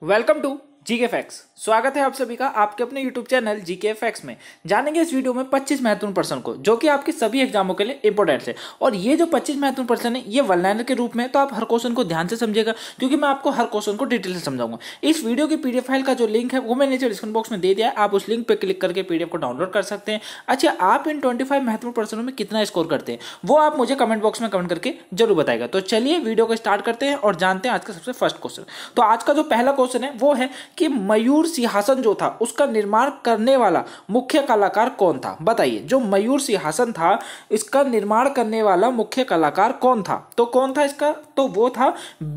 Welcome to GK fax स्वागत है आप सभी का आपके अपने यूट्यूब चैनल जीके फैक्स में जानेंगे इस वीडियो में 25 महत्वपूर्ण प्रश्न को जो कि आपके सभी एग्जामों के लिए इंपॉर्टेंट है और ये जो 25 महत्वपूर्ण प्रश्न है ये वन के रूप में तो आप हर क्वेश्चन को ध्यान से समझेगा क्योंकि मैं आपको हर क्वेश्चन को डिटेल से समझाऊंगा इस वीडियो की पीडीएफ फाइल का जो लिंक है वो मैंने जो डिस्क्रिप्शन बॉक्स में दे दिया आप उस लिंक पर क्लिक करके पीडीएफ को डाउनलोड कर सकते हैं अच्छा आप इन ट्वेंटी महत्वपूर्ण प्रश्नों में कितना स्कोर करते हैं वो आप मुझे कमेंट बॉक्स में कमेंट करके जरूर बताएगा तो चलिए वीडियो को स्टार्ट करते हैं और जानते हैं आज का सबसे फर्स्ट क्वेश्चन तो आज का जो पहला क्वेश्चन है वो है कि मयूर सिंहासन जो था उसका निर्माण करने वाला मुख्य कलाकार कौन था बताइए जो मयूर सिंहासन था इसका निर्माण करने वाला मुख्य कलाकार कौन था तो कौन था इसका तो वो था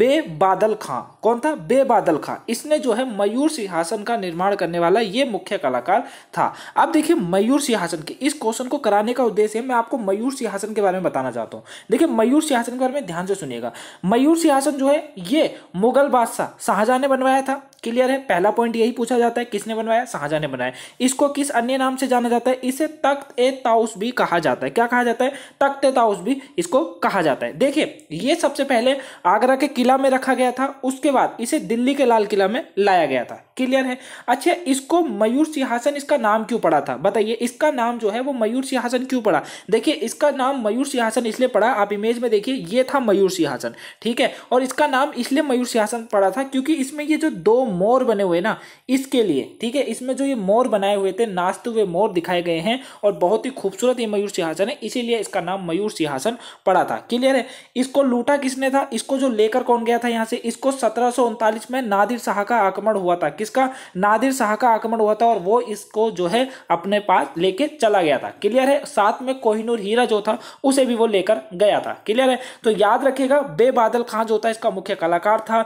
बे बादल खां कौन था बे बादल खां इसने जो है मयूर सिंहासन का निर्माण करने वाला ये मुख्य कलाकार था अब देखिए मयूर सिंहासन के इस क्वेश्चन को कराने का उद्देश्य मैं आपको मयूर सिंहासन के बारे में बताना चाहता हूँ देखिए मयूर सिंहासन के बारे में ध्यान से सुनिएगा मयूर सिंहासन जो है ये मुगल बादशाह शाहजहा ने बनवाया था क्लियर है पहला पॉइंट यही पूछा जाता है किसने बनवाया शाहजहा ने बनाया इसको किस अन्य नाम से जाना जाता है इसे तख्त ए ताउस भी कहा जाता है क्या कहा जाता है तख्त ए ताउस भी इसको कहा जाता है देखिए ये सबसे पहले इन्हें आगरा के किला में रखा गया था उसके बाद इसे दिल्ली के लाल किला में लाया गया था क्लियर है अच्छा इसको मयूर सिंहासन इसका नाम क्यों पड़ा था बताइए इसका नाम जो है वो मयूर सिंहासन क्यों पड़ा देखिए इसका नाम मयूर सिंहासन इसलिए पड़ा आप इमेज में देखिए ये था मयूर सिंहासन ठीक है और इसका नाम इसलिए मयूर सिंहासन पड़ा था क्योंकि इसमें ये जो दो मोर बने हुए ना इसके लिए ठीक है इसमें जो ये मोर बनाए हुए थे नाचते हुए मोर दिखाए गए हैं और बहुत ही खूबसूरत ये मयूर सिंहासन है इसीलिए इसका नाम मयूर सिंहासन पड़ा था क्लियर है इसको लूटा किसने था था इसको जो लेकर कौन गया था यहाँ से इसको सत्रह में नादिर शाह का आक्रमण हुआ था किसका नादिर शाह का आक्रमण हुआ था और वो इसको जो है अपने पास लेके चला गया था क्लियर है साथ में कोहिनूर हीरा जो था उसे भी वो लेकर गया था क्लियर है तो याद रखेगा बेबादल खां जो था इसका मुख्य कलाकार था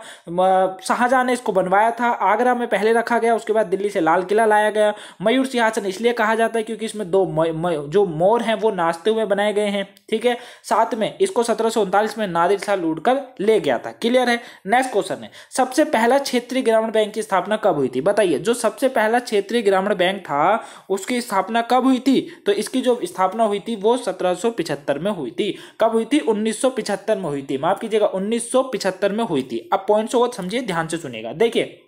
शाहजहां ने इसको बनवाया था आगरा में पहले रखा गया उसके बाद दिल्ली से लाल किला लाया गया मयूर सिंहासन इसलिए कहा जाता है क्योंकि इसमें दो म, म, जो मोर हैं वो नाचते हुए बनाए गए हैं ठीक है साथ में इसको सत्रह में नादिर शाह लूट उठाकर ले गया था क्लियर है नेक्स्ट क्वेश्चन है सबसे पहला क्षेत्रीय ग्रामीण बैंक की स्थापना कब हुई थी बताइए जो सबसे पहला क्षेत्रीय ग्रामीण बैंक था उसकी स्थापना कब हुई थी तो इसकी जो स्थापना हुई थी वो सत्रह में हुई थी कब हुई थी उन्नीस में हुई थी माफ कीजिएगा उन्नीस में हुई थी अब पॉइंट्स को समझिए ध्यान से सुनेगा देखिए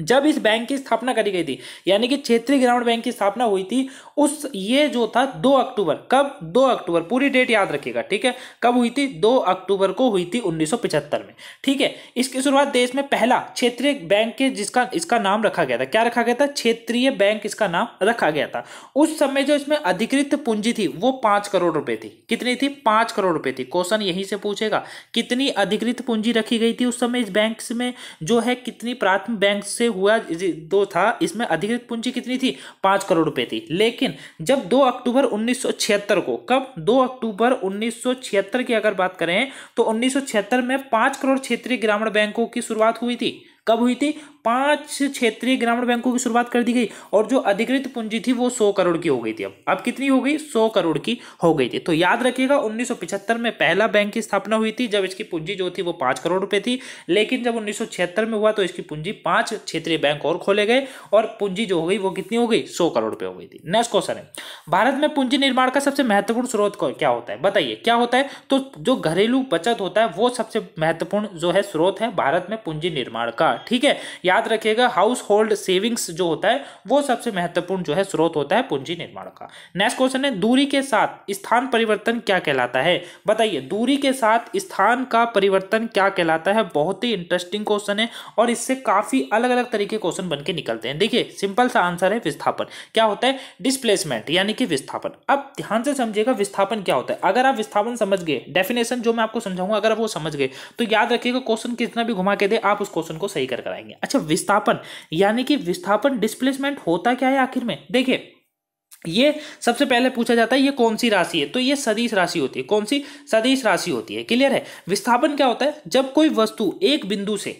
जब इस बैंक की स्थापना करी गई थी यानी कि क्षेत्रीय ग्रामीण बैंक की स्थापना हुई थी उस ये जो था 2 अक्टूबर कब 2 अक्टूबर पूरी डेट याद रखिएगा ठीक है कब हुई थी 2 अक्टूबर को हुई थी 1975 में ठीक है इसकी शुरुआत देश में पहला क्षेत्रीय बैंक के जिसका इसका नाम रखा गया था क्या रखा गया था क्षेत्रीय बैंक इसका नाम रखा गया था उस समय जो इसमें अधिकृत पूंजी थी वो पांच करोड़ रुपए थी कितनी थी पांच करोड़ रुपए थी क्वेश्चन यहीं से पूछेगा कितनी अधिकृत पूंजी रखी गई थी उस समय इस बैंक में जो है कितनी प्राथमिक बैंक से हुआ दो था इसमें अधिकृत पूंजी कितनी थी पाँच करोड़ रुपए थी लेकिन जब दो अक्टूबर 1976 को कब दो अक्टूबर 1976 की अगर बात करें तो 1976 में पाँच करोड़ क्षेत्रीय ग्रामीण बैंकों की शुरुआत हुई थी कब हुई थी पांच क्षेत्रीय ग्रामीण बैंकों की शुरुआत कर दी गई और जो अधिकृत पूंजी थी वो सौ करोड़ की हो गई थी अब अब कितनी हो गई सौ करोड़ की हो गई थी तो याद रखिएगा 1975 में पहला बैंक की स्थापना हुई थी जब इसकी पूंजी जो थी वो पांच करोड़ रुपए थी लेकिन जब उन्नीस में हुआ तो इसकी पूंजी पांच क्षेत्रीय बैंक और खोले गए और पूंजी जो हो गई वो कितनी हो गई सौ करोड़ रुपए हो गई थी नेक्स्ट क्वेश्चन है भारत में पूंजी निर्माण का सबसे महत्वपूर्ण स्रोत क्या होता है बताइए क्या होता है तो जो घरेलू बचत होता है वो सबसे महत्वपूर्ण जो है स्रोत है भारत में पूंजी निर्माण का ठीक है याद याद रखिएगा हाउस होल्ड सेविंग्स जो होता है वो सबसे महत्वपूर्ण जो है स्रोत होता है पूंजी निर्माण का नेक्स्ट क्वेश्चन है दूरी के साथ स्थान परिवर्तन क्या कहलाता है बताइए दूरी के साथ स्थान का परिवर्तन क्या कहलाता है बहुत ही इंटरेस्टिंग क्वेश्चन है और इससे काफी अलग अलग तरीके क्वेश्चन बन के निकलते हैं देखिए सिंपल सा आंसर है विस्थापन क्या होता है डिस्प्लेसमेंट यानी कि विस्थापन अब ध्यान से समझिएगा विस्थापन क्या होता है अगर आप विस्थापन समझ गए डेफिनेशन जो मैं आपको समझाऊंगा अगर आप वो समझ गए तो याद रखिएगा क्वेश्चन कितना भी घुमा के दे आप उस क्वेश्चन को सही कर कराएंगे अच्छा विस्थापन यानी कि विस्थापन डिस्प्लेसमेंट होता क्या है आखिर में देखिए ये सबसे पहले पूछा जाता है ये कौन सी राशि है तो ये सदीश राशि होती है कौन सी सदीश राशि होती है क्लियर है विस्थापन क्या होता है जब कोई वस्तु एक बिंदु से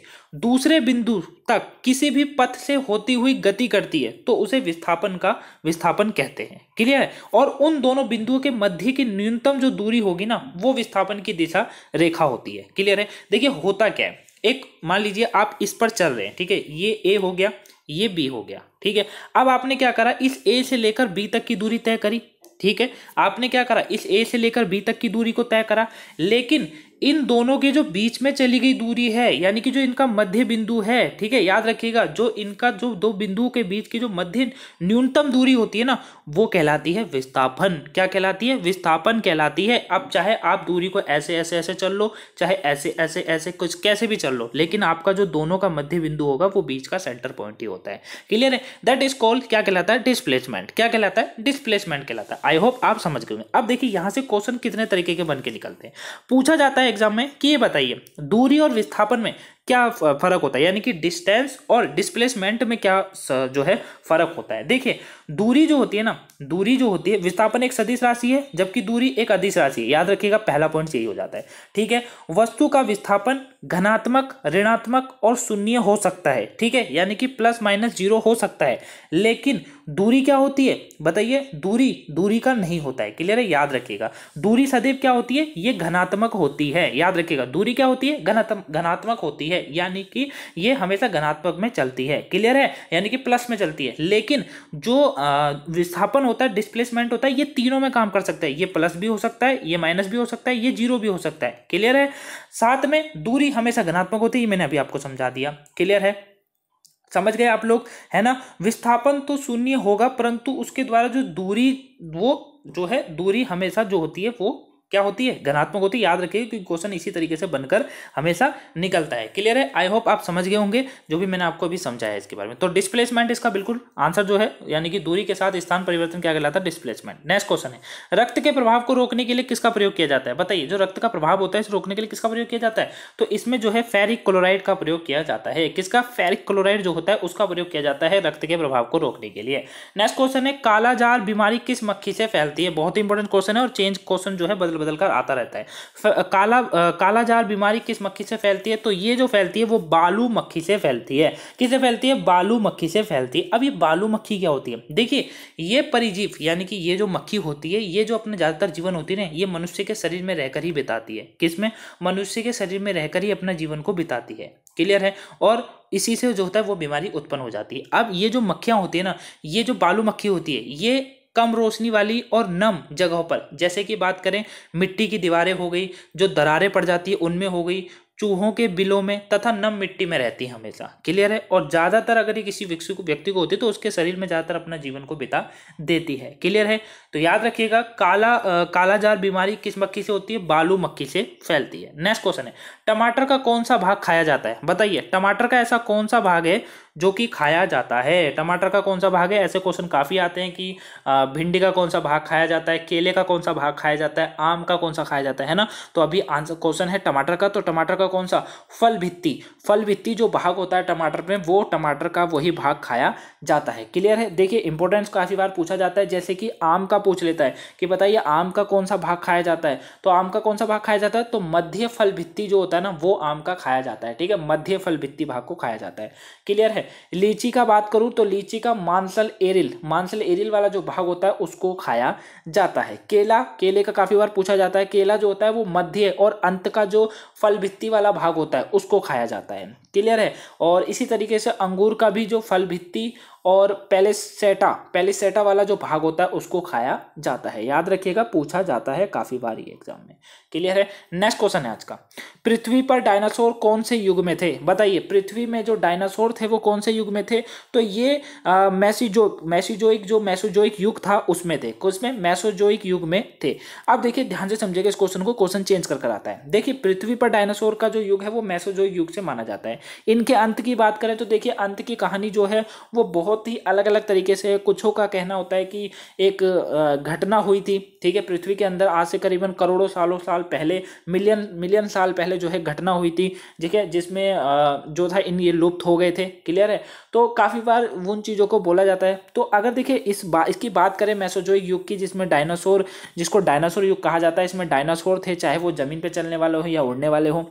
दूसरे बिंदु तक किसी भी पथ से होती हुई गति करती है तो उसे विस्थापन का विस्थापन कहते हैं क्लियर है और उन दोनों बिंदुओं के मध्य की न्यूनतम जो दूरी होगी ना वो विस्थापन की दिशा रेखा होती है क्लियर है देखिए होता क्या है एक मान लीजिए आप इस पर चल रहे हैं ठीक है ये ए हो गया ये बी हो गया ठीक है अब आपने क्या करा इस ए से लेकर बी तक की दूरी तय करी ठीक है आपने क्या करा इस ए से लेकर बी तक की दूरी को तय करा लेकिन इन दोनों के जो बीच में चली गई दूरी है यानी कि जो इनका मध्य बिंदु है ठीक है याद रखिएगा जो इनका जो दो बिंदुओं के बीच की जो मध्य न्यूनतम दूरी होती है ना वो कहलाती है विस्थापन क्या कहलाती है विस्थापन कहलाती है अब चाहे आप दूरी को ऐसे ऐसे ऐसे चल लो चाहे ऐसे ऐसे ऐसे कुछ कैसे भी चल लो लेकिन आपका जो दोनों का मध्य बिंदु होगा वो बीच का सेंटर पॉइंट ही होता है क्लियर है दैट इज कॉल्ड क्या कहलाता है डिस्प्लेसमेंट क्या कहलाता है डिस्प्लेसमेंट कहलाता है आई होप आप समझ गए अब देखिए यहां से क्वेश्चन कितने तरीके के बन के निकलते हैं पूछा जाता है एग्जाम में कि ये बताइए दूरी और विस्थापन में क्या फर्क होता है यानी कि डिस्टेंस और डिस्प्लेसमेंट में क्या जो है फर्क होता है देखिए दूरी जो होती है ना दूरी जो होती है विस्थापन एक सदिश राशि है जबकि दूरी एक अधिस राशि है याद रखिएगा पहला पॉइंट यही हो जाता है ठीक है वस्तु का विस्थापन घनात्मक ऋणात्मक और शून्य हो सकता है ठीक है यानी कि प्लस माइनस जीरो हो सकता है लेकिन दूरी क्या होती है बताइए दूरी दूरी का नहीं होता है क्लियर है याद रखिएगा दूरी सदैव क्या होती है ये घनात्मक होती है याद रखिएगा दूरी क्या होती है घनात्मक होती है है यानी कि ये हमेशा घनात्मक में चलती है क्लियर है यानी कि प्लस में चलती है लेकिन जो विस्थापन होता है डिस्प्लेसमेंट होता है ये तीनों में काम कर सकता है ये प्लस भी हो सकता है ये माइनस भी हो सकता है ये जीरो भी हो सकता है क्लियर है साथ में दूरी हमेशा घनात्मक होती है मैंने अभी आपको समझा दिया क्लियर है समझ गए आप लोग है ना विस्थापन तो शून्य होगा परंतु उसके द्वारा जो दूरी वो जो है दूरी हमेशा जो होती है वो क्या होती है घनात्मक होती है याद रखिए क्योंकि क्वेश्चन इसी तरीके से बनकर हमेशा निकलता है क्लियर है आई होप आप समझ गए होंगे जो भी मैंने आपको अभी समझाया है इसके बारे में तो डिस्प्लेसमेंट इसका बिल्कुल आंसर जो है यानी कि दूरी के साथ स्थान परिवर्तन क्या कहलाता है डिस्प्लेसमेंट नेक्स्ट क्वेश्चन है रक्त के प्रभाव को रोकने के लिए किसका प्रयोग किया जाता है बताइए जो रक्त का प्रभाव होता है इसे रोकने के लिए किसका प्रयोग किया जाता है तो इसमें जो है फेरिक क्लोराइड का प्रयोग किया जाता है किसका फेरिक क्लोराइड जो होता है उसका प्रयोग किया जाता है रक्त के प्रभाव को रोकने के लिए नेक्स्ट क्वेश्चन है कालाजार बीमारी किस मक्खी से फैलती है बहुत इंपॉर्टेंट क्वेश्चन है और चेंज क्वेश्चन जो है बदल बदल बदल कर आता रहता है काला काला जार बीमारी किस मक्खी से फैलती है तो ये जो फैलती है वो बालू मक्खी से फैलती है किससे फैलती है बालू मक्खी से फैलती है अब ये बालू मक्खी क्या होती है देखिए ये परिजीव यानी कि ये जो मक्खी होती है ये जो अपने ज़्यादातर जीवन होती है ना ये मनुष्य के शरीर में रहकर ही बिताती है किसमें मनुष्य के शरीर में रहकर ही अपना जीवन को बिताती है क्लियर है और इसी से जो होता है वो बीमारी उत्पन्न हो जाती है अब ये जो मक्खियाँ होती है ना ये जो बालू मक्खी होती है ये कम रोशनी वाली और नम जगहों पर जैसे कि बात करें मिट्टी की दीवारें हो गई जो दरारें पड़ जाती है उनमें हो गई चूहों के बिलों में तथा नम मिट्टी में रहती है हमेशा क्लियर है और ज़्यादातर अगर ये किसी व्यक्ति को व्यक्ति को होती है तो उसके शरीर में ज़्यादातर अपना जीवन को बिता देती है क्लियर है तो याद रखिएगा काला आ, कालाजार बीमारी किस मक्खी से होती है बालू मक्खी से फैलती है नेक्स्ट क्वेश्चन है टमाटर का कौन सा भाग खाया जाता है बताइए टमाटर का ऐसा कौन सा भाग है जो कि खाया जाता है टमाटर का कौन सा भाग है ऐसे क्वेश्चन काफ़ी आते हैं कि भिंडी का कौन सा भाग खाया जाता है केले का कौन सा भाग खाया जाता है आम का कौन सा खाया जाता है ना तो अभी आंसर क्वेश्चन है टमाटर का तो टमाटर का कौन सा फल भित्ती फल भित्ती जो भाग होता है टमाटर में वो टमाटर का वही भाग खाया जाता है क्लियर है देखिए इंपॉर्टेंस काफ़ी बार पूछा जाता है जैसे कि आम का पूछ लेता है कि बताइए आम का कौन सा भाग खाया जाता है तो आम का कौन सा भाग खाया जाता है तो मध्य फल भित्ती जो होता है ना वो आम का खाया जाता है ठीक है मध्य फल भित्ती भाग को खाया जाता है क्लियर है लीची का बात करूं तो लीची का मानसल एरिल मानसल एरिल वाला जो भाग होता है उसको खाया जाता है केला केले का काफ़ी बार पूछा जाता है केला जो होता है वो मध्य और अंत का जो फल भित्ती वाला भाग होता है उसको खाया जाता है क्लियर है और इसी तरीके से अंगूर का भी जो फल भित्ती और पैलेसेटा पैलेसेटा वाला जो भाग होता है उसको खाया जाता है याद रखिएगा पूछा जाता है काफ़ी बार ये एग्जाम में क्लियर है नेक्स्ट क्वेश्चन है आज का पृथ्वी पर डायनासोर कौन से युग में थे बताइए पृथ्वी में जो डायनासोर थे वो कौन से युग में थे तो ये मैसीजो मैसीजोइक जो मैसोजोइक युग था उसमें थे उसमें मैसोजोइक युग में थे अब देखिए ध्यान से समझेगा इस क्वेश्चन को क्वेश्चन चेंज कर कर आता है देखिए पृथ्वी पर डायनासोर का जो युग है वो मैसोजोइक युग से माना जाता है इनके अंत की बात करें तो देखिए अंत की कहानी जो है वो बहुत बहुत ही अलग अलग तरीके से कुछों का कहना होता है कि एक घटना हुई थी ठीक है पृथ्वी के अंदर आज से करीबन करोड़ों सालों साल पहले मिलियन मिलियन साल पहले जो है घटना हुई थी ठीक है जिसमें जो था इन ये लुप्त हो गए थे क्लियर है तो काफ़ी बार उन चीज़ों को बोला जाता है तो अगर देखिए इस बा इसकी बात करें मैसोजोई युग की जिसमें डायनासोर जिसको डायनासोर युग कहा जाता है इसमें डायनासोर थे चाहे वो ज़मीन पर चलने वाले हों या उड़ने वाले हों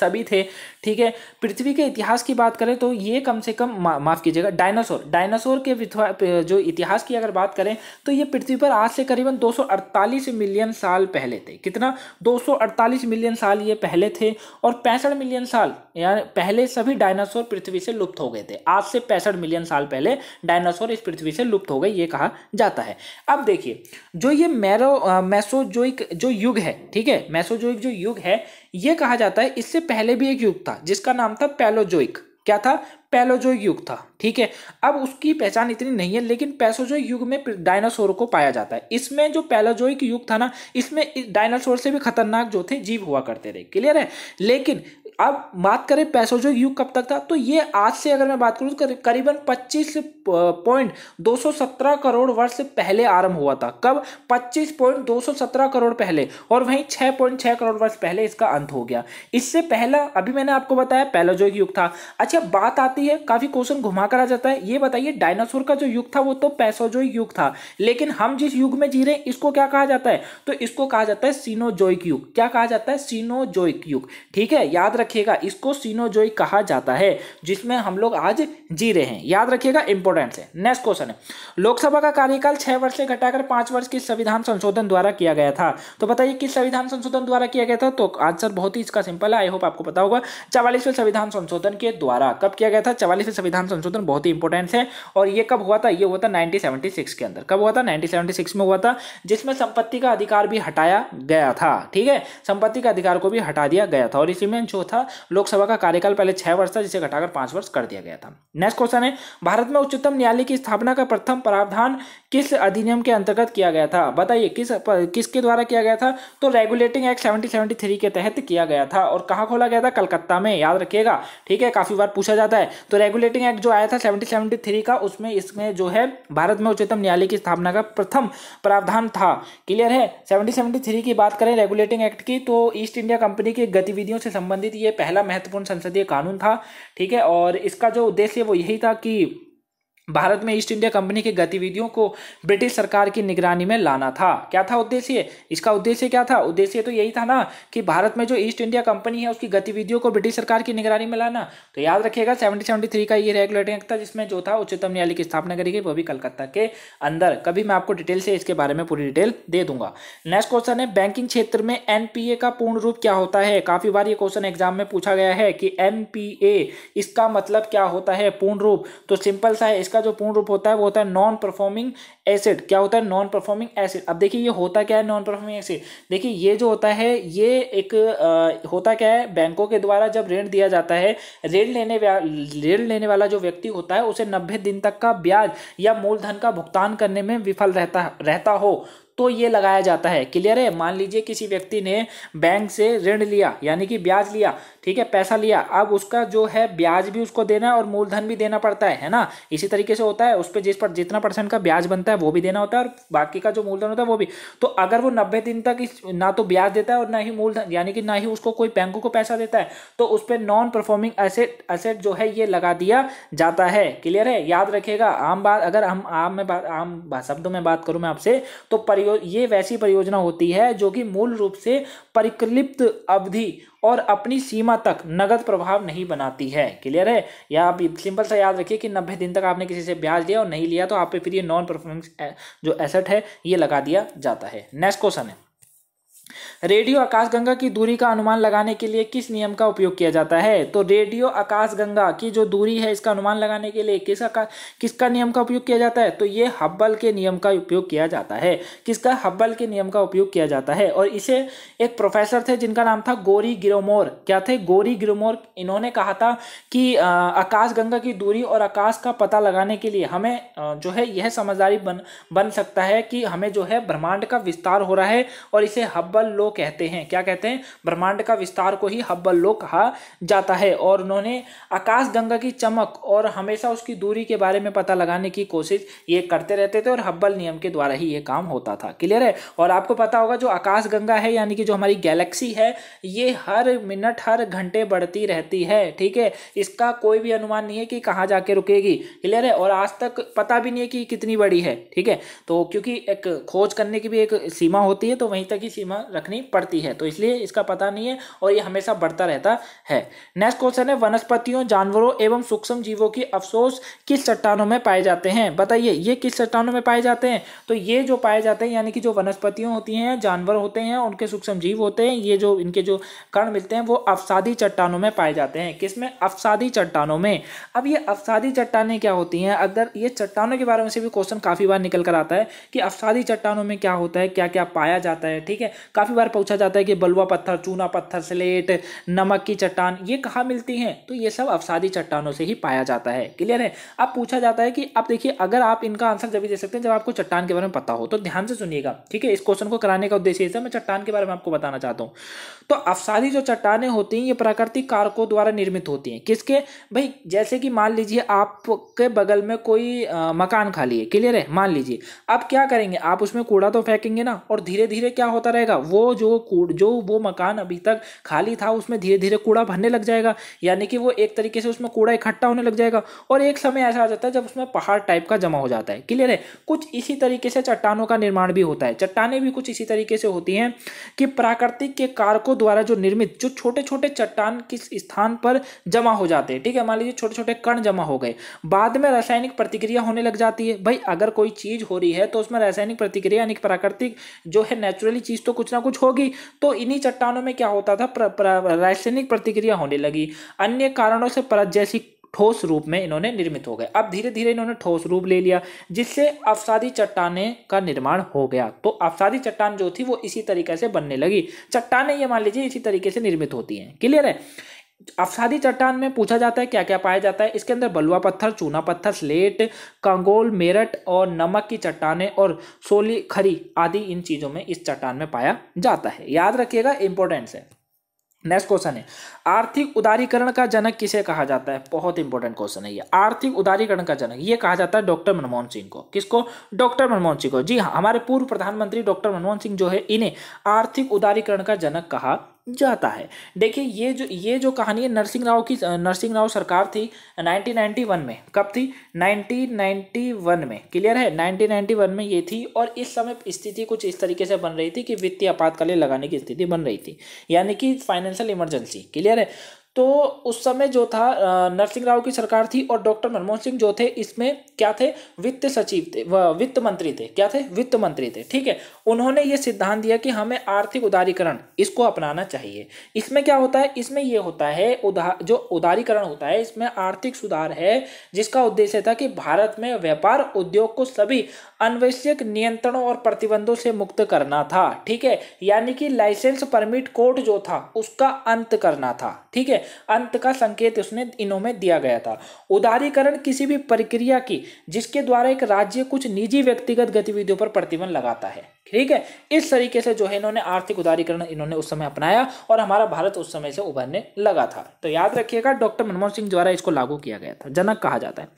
सभी थे ठीक है पृथ्वी के इतिहास की बात करें तो ये कम से कम मा, माफ़ कीजिएगा डायनासोर डायनासोर के जो इतिहास की अगर बात करें तो ये पृथ्वी पर आज से करीबन 248 मिलियन साल पहले थे कितना 248 मिलियन साल ये पहले थे और पैंसठ मिलियन साल यानी पहले सभी डायनासोर पृथ्वी से लुप्त हो गए थे आज से पैंसठ मिलियन साल पहले डायनासोर इस पृथ्वी से लुप्त हो गए ये कहा जाता है अब देखिए जो ये मैरो मैसोजोइक जो युग है ठीक है मैसोजोइक जो युग है यह कहा जाता है इससे पहले भी एक युग था जिसका नाम था पैलोजोइक क्या था पैलोजोई युग था ठीक है अब उसकी पहचान इतनी नहीं है लेकिन पैसोजो युग में डायनासोर को पाया जाता है इसमें जो पैलोजोई युग था ना इसमें डायनासोर से भी खतरनाक जो थे जीव हुआ करते थे क्लियर है लेकिन अब बात करें पैसोजो युग कब तक था तो ये आज से अगर मैं बात करूँ तो करीबन पच्चीस पॉइंट 217 करोड़ वर्ष पहले आरंभ हुआ था कब पच्चीस पॉइंट 217 करोड़ पहले और वहीं छः पॉइंट छः करोड़ वर्ष पहले इसका अंत हो गया इससे पहला अभी मैंने आपको बताया पैलोजोइक युग था अच्छा बात आती ही है काफी क्वेश्चन घुमा कर आ जाता है ये बताइए डायनासोर का जो युग था वो तो पैसोजोई युग था लेकिन हम जिस युग में जी रहे हैं इसको क्या कहा जाता है तो इसको कहा जाता है सीनोजोइक युग क्या कहा जाता है सीनोजोइक युग ठीक है याद रखिएगा इसको सीनोजोइक कहा जाता है जिसमें हम लोग आज जी रहे हैं याद रखिएगा इंपॉर्टेंट है नेक्स्ट क्वेश्चन है लोकसभा का कार्यकाल छह वर्ष से घटाकर पांच वर्ष की संविधान संशोधन द्वारा किया गया था तो बताइए किस संविधान संशोधन द्वारा किया गया था तो आंसर बहुत ही इसका सिंपल है आई होप आपको पता होगा चवालीसवें संविधान संशोधन के द्वारा कब किया गया था चवालीसवें संविधान संशोधन बहुत ही इंपॉर्टेंट है और ये कब हुआ था ये हुआ था नाइनटीन के अंदर कब हुआ था नाइनटीन में हुआ था जिसमें संपत्ति का अधिकार भी हटाया गया था ठीक है संपत्ति का अधिकार को भी हटा दिया गया था और इसी में जो था लोकसभा का कार्यकाल पहले छह वर्ष था जिसे घटाकर पांच वर्ष कर दिया गया था नेक्स्ट क्वेश्चन है भारत में उच्चतम न्यायालय की स्थापना का प्रथम प्रावधान किस अधिनियम के अंतर्गत किया गया था बताइए किस किसके द्वारा किया गया था तो regulating act seventy seventy three के तहत किया गया था और कहा खोला गया था कलकत्ता में याद रखिएगा ठीक है काफी बार पूछा जाता है तो रेगुलेटिंग एक्ट जो आया था सेवनटीन का उसमें इसमें जो है भारत में उच्चतम न्यायालय की स्थापना का प्रथम प्रावधान था क्लियर है सेवनटीन की बात करें रेगुलेटिंग एक्ट की तो ईस्ट इंडिया कंपनी की गतिविधियों से संबंधित ये पहला महत्वपूर्ण संसदीय कानून था ठीक है और इसका जो उद्देश्य वो यही था कि भारत में ईस्ट इंडिया कंपनी की गतिविधियों को ब्रिटिश सरकार की निगरानी में लाना था क्या था उद्देश्य इसका उद्देश्य क्या था उद्देश्य तो यही था ना कि भारत में जो ईस्ट इंडिया कंपनी है उसकी गतिविधियों को ब्रिटिश सरकार की निगरानी में लाना तो याद रखिएगा सेवनटी सेवेंटी थ्री का ये रेगुलेटिंग एक्ट था जिसमें जो था उच्चतम न्यायालय की स्थापना करी गई वो भी कलकत्ता के अंदर कभी मैं आपको डिटेल से इसके बारे में पूरी डिटेल दे दूंगा नेक्स्ट क्वेश्चन है बैंकिंग क्षेत्र में एनपीए का पूर्ण रूप क्या होता है काफी बार ये क्वेश्चन एग्जाम में पूछा गया है कि एनपीए इसका मतलब क्या होता है पूर्ण रूप तो सिंपल सा है इसका जो पूर्ण रूप होता है वो होता है नॉन परफॉर्मिंग एसिड क्या होता है नॉन परफॉर्मिंग एसिड अब देखिए ये होता क्या है नॉन परफॉर्मिंग एसिड देखिए ये जो होता है ये एक आ, होता क्या है बैंकों के द्वारा जब ऋण दिया जाता है ऋण लेने ऋण लेने वाला जो व्यक्ति होता है उसे नब्बे दिन तक का ब्याज या मूलधन का भुगतान करने में विफल रहता रहता हो तो ये लगाया जाता है क्लियर है मान लीजिए किसी व्यक्ति ने बैंक से ऋण लिया यानी कि ब्याज लिया ठीक है पैसा लिया अब उसका जो है ब्याज भी उसको देना है और मूलधन भी देना पड़ता है है ना इसी तरीके से होता है उस पर जिस पर जितना परसेंट का ब्याज बनता है वो भी देना होता है और बाकी का जो मूलधन होता है वो भी तो अगर वो नब्बे दिन तक ना तो ब्याज देता है और ना ही मूलधन यानी कि ना ही उसको कोई बैंकों को पैसा देता है तो उस पर नॉन परफॉर्मिंग असेट एसेट जो है ये लगा दिया जाता है क्लियर है याद रखेगा आम बात अगर हम आम में बात आम शब्दों में बात करूँ मैं आपसे तो परि परियो ये वैसी परियोजना होती है जो कि मूल रूप से परिकलिप्त अवधि और अपनी सीमा तक नगद प्रभाव नहीं बनाती है क्लियर है या आप सिंपल सा याद रखिए कि नब्बे दिन तक आपने किसी से ब्याज लिया और नहीं लिया तो आप पे फिर ये नॉन परफॉर्मेंस जो एसेट है ये लगा दिया जाता है नेक्स्ट क्वेश्चन है रेडियो आकाशगंगा की दूरी का अनुमान लगाने के लिए किस नियम का उपयोग किया जाता है तो रेडियो आकाशगंगा की जो दूरी है इसका अनुमान लगाने के लिए किस आकाश किसका नियम का उपयोग किया जाता है तो ये हब्बल के नियम का उपयोग किया जाता है किसका हब्बल के नियम का उपयोग किया जाता है और इसे एक प्रोफेसर थे जिनका नाम था गोरी गिरोमोर क्या थे गोरी गिरोमोर इन्होंने कहा था कि आकाशगंगा की दूरी और आकाश का पता लगाने के लिए हमें जो है यह समझदारी बन बन सकता है कि हमें जो है ब्रह्मांड का विस्तार हो रहा है और इसे हब्बल हब्बल लो कहते हैं क्या कहते हैं ब्रह्मांड का विस्तार को ही हब्बल लो कहा जाता है और उन्होंने आकाश गंगा की चमक और हमेशा उसकी दूरी के बारे में पता लगाने की कोशिश ये करते रहते थे और हब्बल नियम के द्वारा ही ये काम होता था क्लियर है और आपको पता होगा जो आकाश गंगा है यानी कि जो हमारी गैलेक्सी है ये हर मिनट हर घंटे बढ़ती रहती है ठीक है इसका कोई भी अनुमान नहीं है कि कहाँ जाके रुकेगी क्लियर है और आज तक पता भी नहीं है कि कितनी बड़ी है ठीक है तो क्योंकि एक खोज करने की भी एक सीमा होती है तो वहीं तक ही सीमा रखनी पड़ती है तो इसलिए इसका पता नहीं है और ये हमेशा बढ़ता रहता है नेक्स्ट क्वेश्चन है वनस्पतियों जानवरों एवं सूक्ष्म जीवों की अफसोस किस चट्टानों में पाए जाते हैं बताइए ये किस चट्टानों में पाए जाते हैं तो ये जो पाए जाते हैं यानी कि जो वनस्पतियों होती हैं जानवर होते हैं उनके सूक्ष्म जीव होते हैं ये जो इनके जो कण मिलते हैं वो अफसादी चट्टानों में पाए जाते हैं किस में अफसादी चट्टानों में अब ये अफसादी चट्टानें क्या होती हैं अगर ये चट्टानों के बारे में से भी क्वेश्चन काफ़ी बार निकल कर आता है कि अफसादी चट्टानों में क्या होता है क्या क्या पाया जाता है ठीक है काफ़ी बार पूछा जाता है कि बलुआ पत्थर चूना पत्थर स्लेट नमक की चट्टान ये कहाँ मिलती हैं तो ये सब अवसादी चट्टानों से ही पाया जाता है क्लियर है अब पूछा जाता है कि अब देखिए अगर आप इनका आंसर जब दे सकते हैं जब आपको चट्टान के बारे में पता हो तो ध्यान से सुनिएगा ठीक है इस क्वेश्चन को कराने का उद्देश्य है मैं चट्टान के बारे में आपको बताना चाहता हूँ तो अवसादी जो चट्टाने होती हैं ये प्राकृतिक कारकों द्वारा निर्मित होती हैं किसके भाई जैसे कि मान लीजिए आपके बगल में कोई मकान खाली है क्लियर है मान लीजिए अब क्या करेंगे आप उसमें कूड़ा तो फेंकेंगे ना और धीरे धीरे क्या होता रहेगा वो जो कूड़ जो वो मकान अभी तक खाली था उसमें धीरे धीरे कूड़ा भरने लग जाएगा यानी कि वो एक तरीके से उसमें कूड़ा इकट्ठा होने लग जाएगा और एक समय ऐसा आ जाता है जब उसमें पहाड़ टाइप का जमा हो जाता है क्लियर है कुछ इसी तरीके से चट्टानों का निर्माण भी होता है चट्टाने भी कुछ इसी तरीके से होती हैं कि प्राकृतिक के कारकों द्वारा जो निर्मित जो छोटे छोटे चट्टान किस स्थान पर जमा हो जाते हैं ठीक है मान लीजिए छोटे छोटे कण जमा हो गए बाद में रासायनिक प्रतिक्रिया होने लग जाती है भाई अगर कोई चीज़ हो रही है तो उसमें रासायनिक प्रतिक्रिया यानी प्राकृतिक जो है नेचुरली चीज़ तो कुछ ना कुछ होगी तो इन्हीं चट्टानों में क्या होता था रासायनिक प्रतिक्रिया होने लगी अन्य कारणों से परत जैसी ठोस रूप में इन्होंने निर्मित हो गए अब धीरे धीरे इन्होंने ठोस रूप ले लिया जिससे अवसादी चट्टाने का निर्माण हो गया तो अवसादी चट्टान जो थी वो इसी तरीके से बनने लगी चट्टाने ये मान लीजिए इसी तरीके से निर्मित होती हैं क्लियर है अफसादी चट्टान में पूछा जाता है क्या क्या पाया जाता है इसके अंदर बलुआ पत्थर चूना पत्थर स्लेट कंगोल मेरठ और नमक की चट्टाने और सोली खरी आदि इन चीज़ों में इस चट्टान में पाया जाता है याद रखिएगा इंपॉर्टेंस है नेक्स्ट क्वेश्चन है आर्थिक उदारीकरण का जनक किसे कहा जाता है बहुत इंपॉर्टेंट क्वेश्चन है ये आर्थिक उदारीकरण का जनक ये कहा जाता है डॉक्टर मनमोहन सिंह को किसको डॉक्टर मनमोहन सिंह को जी हाँ हमारे पूर्व प्रधानमंत्री डॉक्टर मनमोहन सिंह जो है इन्हें आर्थिक उदारीकरण का जनक कहा जाता है देखिए ये जो ये जो कहानी है नरसिंह राव की नरसिंह राव सरकार थी 1991 में कब थी 1991 में क्लियर है 1991 में ये थी और इस समय स्थिति कुछ इस तरीके से बन रही थी कि वित्तीय आपातकालीन लगाने की स्थिति बन रही थी यानी कि फाइनेंशियल इमरजेंसी क्लियर है तो उस समय जो था नरसिंह राव की सरकार थी और डॉक्टर मनमोहन सिंह जो थे इसमें क्या थे वित्त सचिव थे वित्त मंत्री थे क्या थे वित्त मंत्री थे ठीक है उन्होंने ये सिद्धांत दिया कि हमें आर्थिक उदारीकरण इसको अपनाना चाहिए इसमें क्या होता है इसमें ये होता है उदा जो उदारीकरण होता है इसमें आर्थिक सुधार है जिसका उद्देश्य था कि भारत में व्यापार उद्योग को सभी अनवश्यक नियंत्रणों और प्रतिबंधों से मुक्त करना था ठीक है यानी कि लाइसेंस परमिट कोड जो था उसका अंत करना था ठीक है अंत का संकेत उसने इनों में दिया गया था उदारीकरण किसी भी प्रक्रिया की जिसके द्वारा एक राज्य कुछ निजी व्यक्तिगत गतिविधियों पर प्रतिबंध लगाता है ठीक है इस तरीके से जो है इन्होंने आर्थिक उदारीकरण इन्होंने उस समय अपनाया और हमारा भारत उस समय से उभरने लगा था तो याद रखिएगा डॉक्टर मनमोहन सिंह द्वारा इसको लागू किया गया था जनक कहा जाता है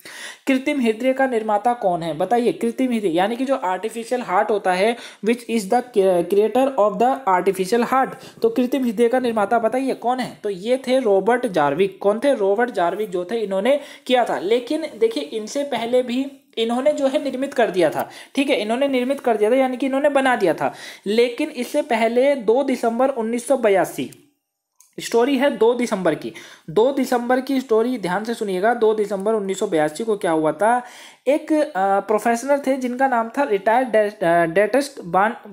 कृत्रिम हृदय का निर्माता कौन है बताइए कृत्रिम हृदय यानी कि जो आर्टिफिशियल हार्ट होता है which is the creator of the artificial heart तो कृत्रिम हृदय का निर्माता बताइए कौन है तो ये थे रॉबर्ट जार्विक कौन थे रॉबर्ट जार्विक जो थे इन्होंने किया था लेकिन देखिए इनसे पहले भी इन्होंने जो है निर्मित कर दिया था ठीक है इन्होंने निर्मित कर दिया था यानी कि इन्होंने बना दिया था लेकिन इससे पहले दो दिसंबर उन्नीस स्टोरी है दो दिसंबर की दो दिसंबर की स्टोरी ध्यान से सुनिएगा दो दिसंबर उन्नीस को क्या हुआ था एक प्रोफेशनल थे जिनका नाम था रिटायर्ड डेटेस्ट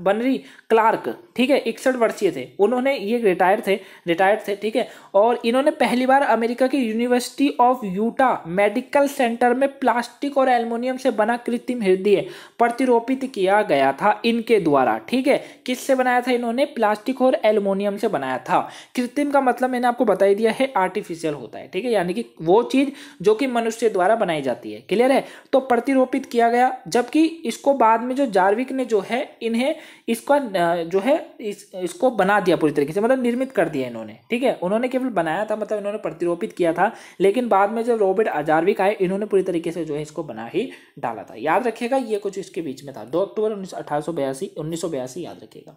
बनरी क्लार्क ठीक है इकसठ वर्षीय थे उन्होंने ये रिटायर थे रिटायर्ड थे ठीक है और इन्होंने पहली बार अमेरिका की university of Utah medical center में प्लास्टिक और एल्युमिनियम से बना कृत्रिम हृदय प्रतिरोपित किया गया था इनके द्वारा ठीक है किससे बनाया था इन्होंने प्लास्टिक और एल्युमिनियम से बनाया था कृत्रिम का मतलब मैंने आपको बताई दिया है आर्टिफिशियल होता है ठीक है यानी कि वो चीज़ जो कि मनुष्य द्वारा बनाई जाती है क्लियर है तो प्रतिरोपित किया गया जबकि इसको बाद में जो जार्विक ने जो है इन्हें इसका जो है इस इसको बना दिया पूरी तरीके से मतलब निर्मित कर दिया इन्होंने ठीक है उन्होंने केवल बनाया था मतलब इन्होंने प्रतिरोपित किया था लेकिन बाद में जब रॉबर्ट अजारविक आए इन्होंने पूरी तरीके से जो है इसको बना ही डाला था याद रखिएगा ये कुछ इसके बीच में था दो अक्टूबर उन्नीस अठारह याद रखिएगा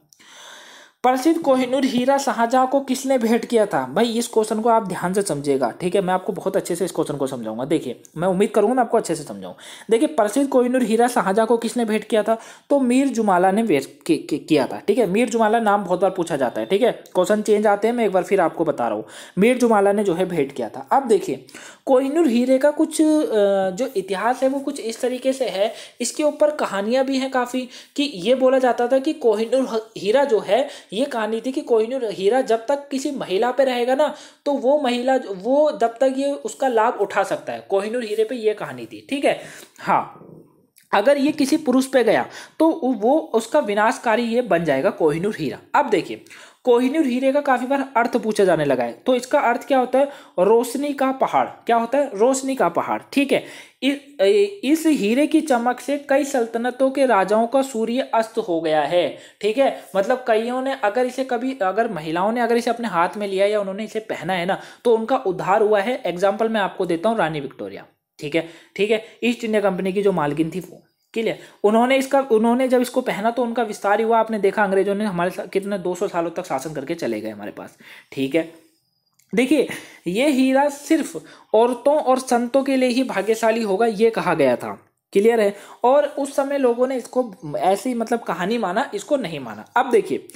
प्रसिद्ध कोहिनूर हीरा शाहजहाँ को किसने भेंट किया था भाई इस क्वेश्चन को आप ध्यान से समझिएगा ठीक है मैं आपको बहुत अच्छे से इस क्वेश्चन को समझाऊंगा देखिए मैं उम्मीद करूंगा मैं आपको अच्छे से समझाऊं देखिए प्रसिद्ध कोहिनूर हीरा शाहजहाँ को किसने भेंट किया था तो मीर जुमाला ने किया था ठीक है मीर जुमाला नाम बहुत बार पूछा जाता है ठीक है क्वेश्चन चेंज आते हैं मैं एक बार फिर आपको बता रहा हूँ मीर जुमाला ने जो है भेंट किया था अब देखिए कोहिनूर हीरे का कुछ जो इतिहास है वो कुछ इस तरीके से है इसके ऊपर कहानियाँ भी हैं काफ़ी कि ये बोला जाता था कि कोहिनूर हीरा जो है ये कहानी थी कि कोहिनूर हीरा जब तक किसी महिला पे रहेगा ना तो वो महिला वो जब तक ये उसका लाभ उठा सकता है कोहिनूर हीरे पे ये कहानी थी ठीक है हाँ अगर ये किसी पुरुष पे गया तो वो उसका विनाशकारी ये बन जाएगा कोहिनूर हीरा अब देखिए कोहिनूर हीरे का काफ़ी बार अर्थ पूछा जाने लगा है तो इसका अर्थ क्या होता है रोशनी का पहाड़ क्या होता है रोशनी का पहाड़ ठीक है इस, हीरे की चमक से कई सल्तनतों के राजाओं का सूर्य अस्त हो गया है ठीक है मतलब कईयों ने अगर इसे कभी अगर महिलाओं ने अगर इसे अपने हाथ में लिया या उन्होंने इसे पहना है ना तो उनका उद्धार हुआ है एग्जाम्पल मैं आपको देता हूँ रानी विक्टोरिया ठीक है ठीक है ईस्ट इंडिया कंपनी की जो मालकिन थी वो क्लियर उन्होंने इसका उन्होंने जब इसको पहना तो उनका विस्तार हुआ आपने देखा अंग्रेजों ने हमारे कितने 200 सालों तक शासन करके चले गए हमारे पास ठीक है देखिए ये हीरा सिर्फ औरतों और संतों के लिए ही भाग्यशाली होगा ये कहा गया था क्लियर है और उस समय लोगों ने इसको ऐसी मतलब कहानी माना इसको नहीं माना अब देखिए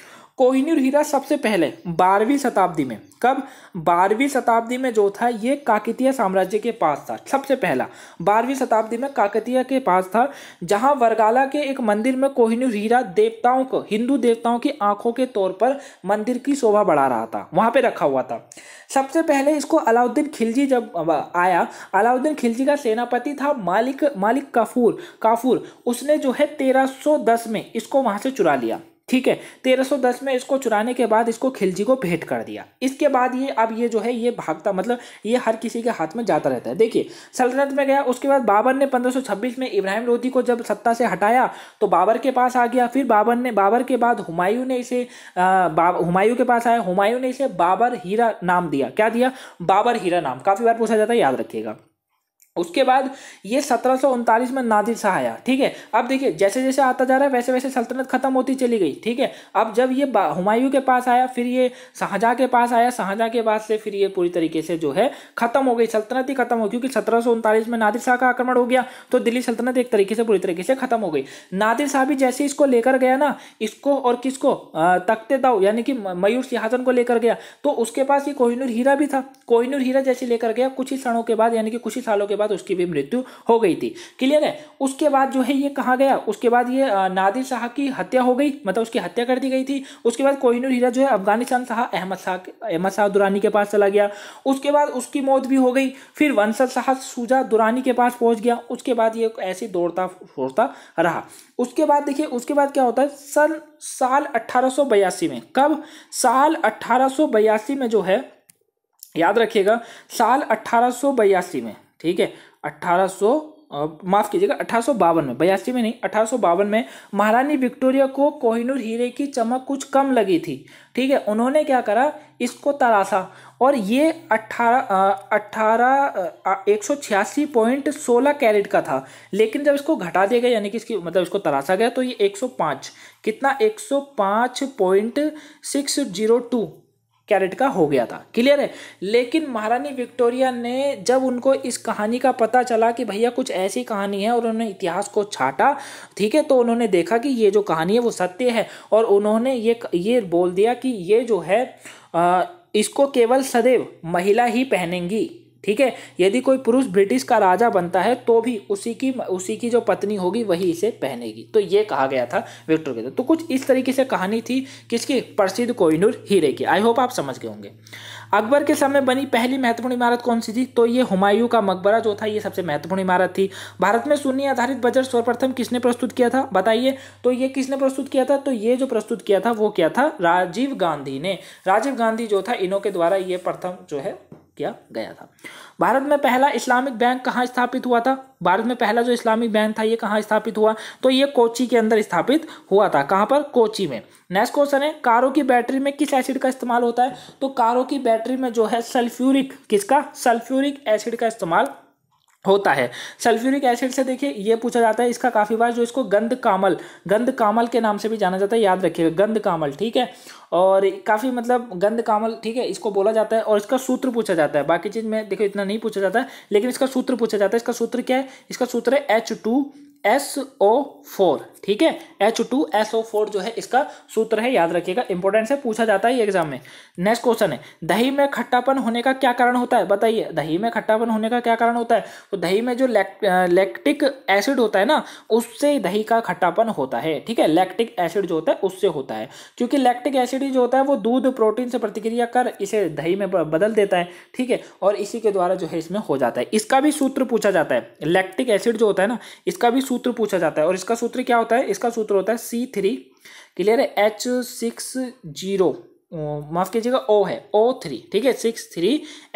कोहिनूर हीरा सबसे पहले बारहवीं शताब्दी में कब बारहवीं शताब्दी में जो था ये काकतीय साम्राज्य के पास था सबसे पहला बारहवीं शताब्दी में काकतीय के पास था जहां वर्गाला के एक मंदिर में कोहिनूर हीरा देवताओं को हिंदू देवताओं की आंखों के तौर पर मंदिर की शोभा बढ़ा रहा था वहां पे रखा हुआ था सबसे पहले इसको अलाउद्दीन खिलजी जब आया अलाउद्दीन खिलजी का सेनापति था मालिक मालिक काफूर काफूर उसने जो है तेरह में इसको वहाँ से चुरा लिया ठीक है 1310 में इसको चुराने के बाद इसको खिलजी को भेंट कर दिया इसके बाद ये अब ये जो है ये भागता मतलब ये हर किसी के हाथ में जाता रहता है देखिए सल्तनत में गया उसके बाद बाबर ने 1526 में इब्राहिम लोधी को जब सत्ता से हटाया तो बाबर के पास आ गया फिर बाबर ने बाबर के बाद हुमायूं ने इसे हुमायूं के पास आया हुमायूं ने इसे बाबर हीरा नाम दिया क्या दिया बाबर हीरा नाम काफ़ी बार पूछा जाता है याद रखिएगा उसके बाद ये सत्रह में नादिर शाह आया ठीक है अब देखिए जैसे जैसे आता जा रहा है वैसे वैसे सल्तनत खत्म होती चली गई ठीक है अब जब ये हुमायूं के पास आया फिर ये शाहजहाँ के पास आया शाहजहाँ के बाद से फिर ये पूरी तरीके से जो है खत्म हो गई सल्तनत ही खत्म हो क्योंकि सत्रह में नादिर शाह का आक्रमण हो गया तो दिल्ली सल्तनत एक तरीके से पूरी तरीके से खत्म हो गई नादिर शाह भी जैसे इसको लेकर गया ना इसको और किसको तख्ते दाव यानी कि मयूर सिहाजन को लेकर गया तो उसके पास ये कोहिनूर हीरा भी था कोहिनूर हीरा जैसे लेकर गया कुछ ही क्षणों के बाद यानी कि कुछ ही सालों के बाद बाद तो उसकी भी मृत्यु हो गई थी क्लियर है उसके बाद जो है ये कहा गया उसके बाद ये नादिर शाह की हत्या हो गई मतलब उसकी हत्या कर दी गई थी उसके बाद कोहिनूर हीरा जो है अफगानिस्तान शाह अहमद शाह अहमद शाह दुरानी के पास चला गया उसके बाद उसकी मौत भी हो गई फिर वंशज शाह सूजा दुरानी के पास पहुंच गया उसके बाद ये ऐसे दौड़ता फोड़ता रहा उसके बाद देखिए उसके बाद क्या होता है सन साल अट्ठारह में कब साल अट्ठारह में जो है याद रखिएगा साल अट्ठारह में ठीक है अट्ठारह माफ़ कीजिएगा अठारह बावन में बयासी में नहीं अठारह बावन में महारानी विक्टोरिया को कोहिनूर हीरे की चमक कुछ कम लगी थी ठीक है उन्होंने क्या करा इसको तराशा और ये अट्ठारह अट्ठारह एक सौ छियासी पॉइंट सोलह कैरेट का था लेकिन जब इसको घटा दिया गया यानी कि इसकी मतलब इसको तराशा गया तो ये एक सौ पाँच कितना एक सौ पाँच point six zero two carat का हो गया था क्लियर है लेकिन महारानी विक्टोरिया ने जब उनको इस कहानी का पता चला कि भैया कुछ ऐसी कहानी है और उन्होंने इतिहास को छाटा ठीक है तो उन्होंने देखा कि ये जो कहानी है वो सत्य है और उन्होंने ये ये बोल दिया कि ये जो है आ, इसको केवल सदैव महिला ही पहनेंगी ठीक है यदि कोई पुरुष ब्रिटिश का राजा बनता है तो भी उसी की उसी की जो पत्नी होगी वही इसे पहनेगी तो ये कहा गया था विक्टर के तो कुछ इस तरीके से कहानी थी किसकी प्रसिद्ध कोहिनूर हीरे की आई होप आप समझ गए होंगे अकबर के समय बनी पहली महत्वपूर्ण इमारत कौन सी थी तो ये हुमायूं का मकबरा जो था ये सबसे महत्वपूर्ण इमारत थी भारत में सुन्नी आधारित बजट सर्वप्रथम किसने प्रस्तुत किया था बताइए तो ये किसने प्रस्तुत किया था तो ये जो प्रस्तुत किया था वो क्या था राजीव गांधी ने राजीव गांधी जो था इनों के द्वारा ये प्रथम जो है किया गया था भारत में पहला इस्लामिक बैंक कहाँ स्थापित हुआ था भारत में पहला जो इस्लामिक बैंक था ये कहाँ स्थापित हुआ तो ये कोची के अंदर स्थापित हुआ था कहाँ पर कोची में नेक्स्ट क्वेश्चन है कारों की बैटरी में किस एसिड का इस्तेमाल होता है तो कारों की बैटरी में जो है सल्फ्यूरिक किसका सल्फ्यूरिक एसिड का इस्तेमाल होता है सल्फ्यूरिक एसिड से देखिए ये पूछा जाता है इसका काफ़ी बार जो इसको गंद कामल गंद कामल के नाम से भी जाना जाता है याद रखिएगा गंद कामल ठीक है और काफ़ी मतलब गंद कामल ठीक है इसको बोला जाता है और इसका सूत्र पूछा जाता है बाकी चीज़ में देखो इतना नहीं पूछा जाता है लेकिन इसका सूत्र पूछा जाता है इसका सूत्र क्या है इसका सूत्र है H two S O four ठीक है H two S O four जो है इसका सूत्र है याद रखिएगा इंपॉर्टेंट से पूछा जाता है एग्जाम में नेक्स्ट क्वेश्चन है दही में खट्टापन होने का क्या कारण होता है बताइए दही में खट्टापन होने का क्या कारण होता है तो दही में जो लैक्टिक एसिड होता है ना उससे दही का खट्टापन होता है ठीक है लैक्टिक एसिड जो होता है उससे होता है क्योंकि लैक्टिक एसिड जो होता है वो दूध प्रोटीन से प्रतिक्रिया कर इसे दही में बदल देता है ठीक है और इसी के द्वारा जो है इसमें हो जाता है इसका भी सूत्र पूछा जाता है लैक्टिक एसिड जो होता है ना इसका भी सूत्र पूछा जाता है और इसका सूत्र क्या होता है इसका सूत्र होता है सी थ्री क्लियर है एच सिक्स जीरो माफ़ कीजिएगा ओ है ओ थ्री ठीक है six three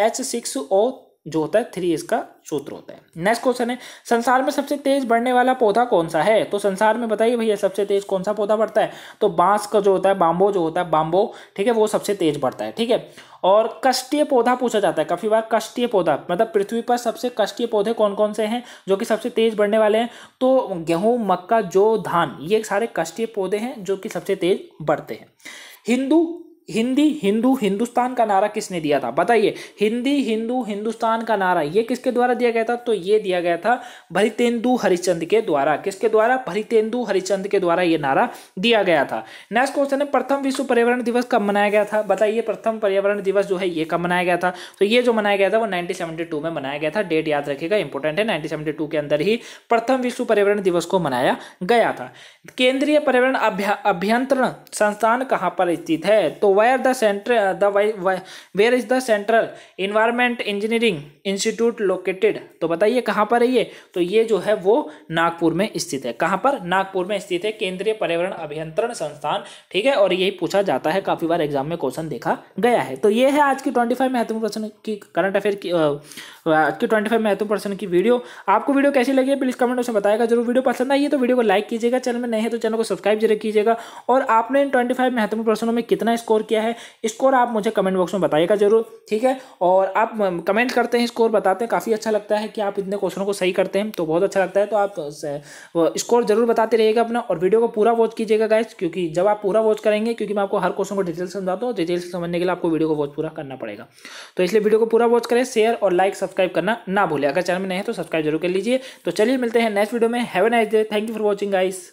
H six O जो होता है थ्री इसका सूत्र होता है नेक्स्ट क्वेश्चन है संसार में सबसे तेज बढ़ने वाला पौधा कौन सा है तो संसार में बताइए भैया सबसे तेज कौन सा पौधा बढ़ता है तो बांस का जो होता है बाम्बो जो होता है बाम्बो ठीक है वो सबसे तेज बढ़ता है ठीक है और कष्टीय पौधा पूछा जाता है काफ़ी बार कष्टीय पौधा मतलब पृथ्वी पर सबसे कष्टीय पौधे कौन कौन से हैं जो कि सबसे तेज बढ़ने वाले हैं तो गेहूं मक्का जो धान ये सारे कष्टीय पौधे हैं जो कि सबसे तेज बढ़ते हैं हिंदू हिंदी हिंदू हिंदुस्तान का नारा किसने दिया था बताइए हिंदी हिंदू हिंदुस्तान का नारा ये किसके द्वारा दिया गया था तो ये दिया गया था भरितेंदु हरिचंद के द्वारा किसके द्वारा भरितेंदु हरिचंद के द्वारा ये नारा दिया गया था नेक्स्ट क्वेश्चन है प्रथम विश्व पर्यावरण दिवस कब मनाया गया था बताइए प्रथम पर्यावरण दिवस जो है ये कब मनाया गया था तो ये जो मनाया गया था वो नाइनटीन में मनाया गया था डेट याद रखेगा इंपॉर्टेंट है नाइनटीन के अंदर ही प्रथम विश्व पर्यावरण दिवस को मनाया गया था केंद्रीय पर्यावरण अभ्यंतरण संस्थान कहाँ पर स्थित है तो where the central uh, the where is the central environment engineering institute located तो बताइए कहाँ पर है ये तो ये जो है वो नागपुर में स्थित है कहाँ पर नागपुर में स्थित है केंद्रीय पर्यावरण अभियंत्रण संस्थान ठीक है और यही पूछा जाता है काफी बार एग्जाम में क्वेश्चन देखा गया है तो ये है आज की ट्वेंटी फाइव महत्वपूर्ण प्रश्न की करंट अफेयर की आज की ट्वेंटी फाइव महत्वपूर्ण प्रश्न की वीडियो आपको वीडियो कैसी लगी है प्लीज कमेंट में बताएगा जरूर वीडियो पसंद आई है तो वीडियो को लाइक कीजिएगा चैनल में नहीं है तो चैनल को सब्सक्राइब जरूर कीजिएगा और आपने इन ट्वेंटी फाइव महत्वपूर्ण प्रश्नों में कितना स्कोर किया है स्कोर आप मुझे कमेंट बॉक्स में बताइएगा जरूर ठीक है और आप कमेंट करते हैं स्कोर बताते हैं काफ़ी अच्छा लगता है कि आप इतने क्वेश्चनों को सही करते हैं तो बहुत अच्छा लगता है तो आप स्कोर जरूर बताते रहिएगा अपना और वीडियो को पूरा वॉच कीजिएगा गाइज क्योंकि जब आप पूरा वॉच करेंगे क्योंकि मैं आपको हर क्वेश्चन को डिटेल समझाता हूँ डिटेल से समझने के लिए आपको वीडियो को वॉच पूरा करना पड़ेगा तो इसलिए वीडियो को पूरा वॉच करें शेयर और लाइक सब्सक्राइब करना ना भूलें अगर चैनल में नहीं है तो सब्सक्राइब जरूर कर लीजिए तो चलिए मिलते हैं नेक्स्ट वीडियो में have nice day thank you for watching guys